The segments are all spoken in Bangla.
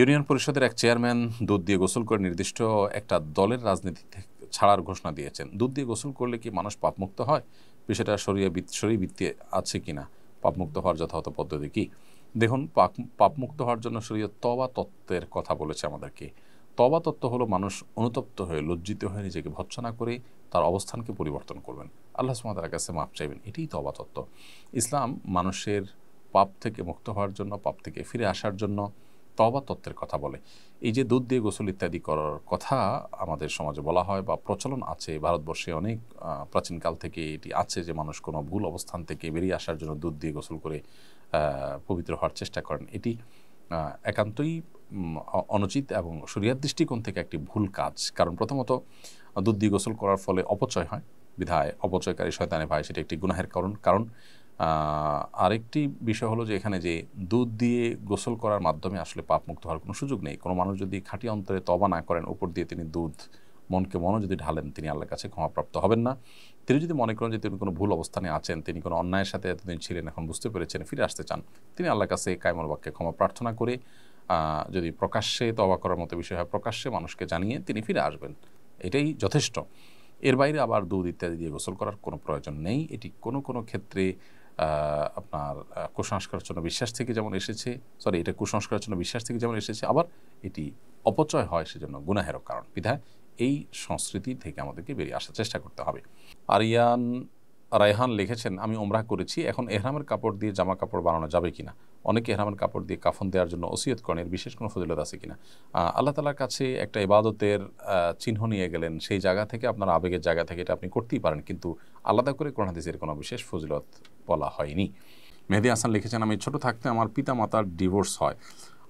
ইউনিয়ন পরিষদের এক চেয়ারম্যান দুধ দিয়ে গোসল করে নির্দিষ্ট একটা দলের রাজনীতি ছাড়ার ঘোষণা দিয়েছেন দুধ দিয়ে গোসল করলে কি মানুষ পাপমুক্ত হয় বিষয়টা শরীয় শরীর বৃত্তি আছে কি না পাপমুক্ত হওয়ার যথাযথ পদ্ধতি কী দেখুন পাপ পাপমুক্ত হওয়ার জন্য শরীয় তবা তত্ত্বের কথা বলেছে আমাদেরকে তবা তত্ত্ব হলো মানুষ অনুতপ্ত হয়ে লজ্জিত হয়ে নিজেকে ভৎসনা করে তার অবস্থানকে পরিবর্তন করবেন আল্লাহ সুমাতার কাছে মাপ চাইবেন এটাই তবা তত্ত্ব ইসলাম মানুষের পাপ থেকে মুক্ত হওয়ার জন্য পাপ থেকে ফিরে আসার জন্য তবা তত্ত্বের কথা বলে এই যে দুধ দিয়ে গোসল ইত্যাদি করার কথা আমাদের সমাজে বলা হয় বা প্রচলন আছে ভারতবর্ষে অনেক প্রাচীনকাল থেকে এটি আছে যে মানুষ কোনো ভুল অবস্থান থেকে বেরিয়ে আসার জন্য দুধ দিয়ে গোসল করে পবিত্র হওয়ার চেষ্টা করেন এটি একান্তই অনুচিত এবং শরিয়ার দৃষ্টিকোণ থেকে একটি ভুল কাজ কারণ প্রথমত দুধ দিয়ে গোসল করার ফলে অপচয় হয় বিধায় অপচয়কারী শয়তানে ভাই সেটি একটি গুনাহের কারণ কারণ আরেকটি বিষয় হলো যে এখানে যে দুধ দিয়ে গোসল করার মাধ্যমে আসলে পাপমুক্ত হওয়ার কোনো সুযোগ নেই কোনো মানুষ যদি খাঁটি অন্তরে তবা না করেন উপর দিয়ে তিনি দুধ মনকে মনও যদি ঢালেন তিনি আল্লাহর কাছে ক্ষমাপ্রাপ্ত হবেন না তিনি যদি মনে করেন যে তিনি কোনো ভুল অবস্থানে আছেন তিনি কোনো অন্যায়ের সাথে এতদিন ছিলেন এখন বুঝতে পেরেছেন ফিরে আসতে চান তিনি আল্লাহর কাছে কায়মল বাক্যে ক্ষমা প্রার্থনা করে যদি প্রকাশ্যে তবা করার মতো বিষয় হয় প্রকাশ্যে মানুষকে জানিয়ে তিনি ফিরে আসবেন এটাই যথেষ্ট এর বাইরে আবার দুধ ইত্যাদি দিয়ে গোসল করার কোনো প্রয়োজন নেই এটি কোনো কোনো ক্ষেত্রে আপনার কুসংস্কারের জন্য বিশ্বাস থেকে যেমন এসেছে সরি এটা কুসংস্কারের জন্য বিশ্বাস থেকে যেমন এসেছে আবার এটি অপচয় হয় সেজন্য গুনাহেরও কারণ বিধায় এই সংস্কৃতি থেকে আমাদেরকে বেরিয়ে আসার চেষ্টা করতে হবে আরিয়ান রায়হান লিখেছেন আমি ওমরাহ করেছি এখন এহরামের কাপড় দিয়ে জামা কাপড় বানানো যাবে কিনা অনেকে এহরামের কাপড় দিয়ে কাফন দেওয়ার জন্য ওসিয়ত করেন এর বিশেষ কোনো ফজিলত আছে কিনা আল্লাহ তালার কাছে একটা ইবাদতের চিহ্ন নিয়ে গেলেন সেই জায়গা থেকে আপনার আবেগের জায়গা থেকে এটা আপনি করতেই পারেন কিন্তু আলাদা করে কোরআন হাদিসের কোনো বিশেষ ফজিলত বলা হয়নি মেহেদি হাসান লিখেছেন আমি ছোট থাকতে আমার পিতা মাতার ডিভোর্স হয়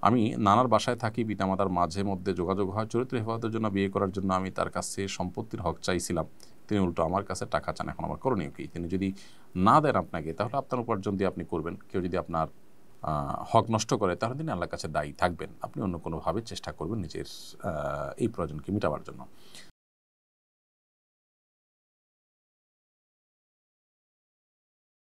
আমি নানার বাসায় থাকি পিতামাতার মাঝে মধ্যে যোগাযোগ হয় চরিত্র হেফাজতের জন্য বিয়ে করার জন্য আমি তার কাছে সম্পত্তির হক চাইছিলাম তিনি উল্টো আমার কাছে টাকা চান এখন আমার করণীয় কি তিনি যদি না দেন আপনাকে তাহলে আপনার উপার্জন দিয়ে আপনি করবেন কেউ যদি আপনার হক নষ্ট করে তাহলে তিনি আল্লাহর কাছে দায়ী থাকবেন আপনি অন্য কোনোভাবে চেষ্টা করবেন নিজের এই প্রয়োজনকে মেটাবার জন্য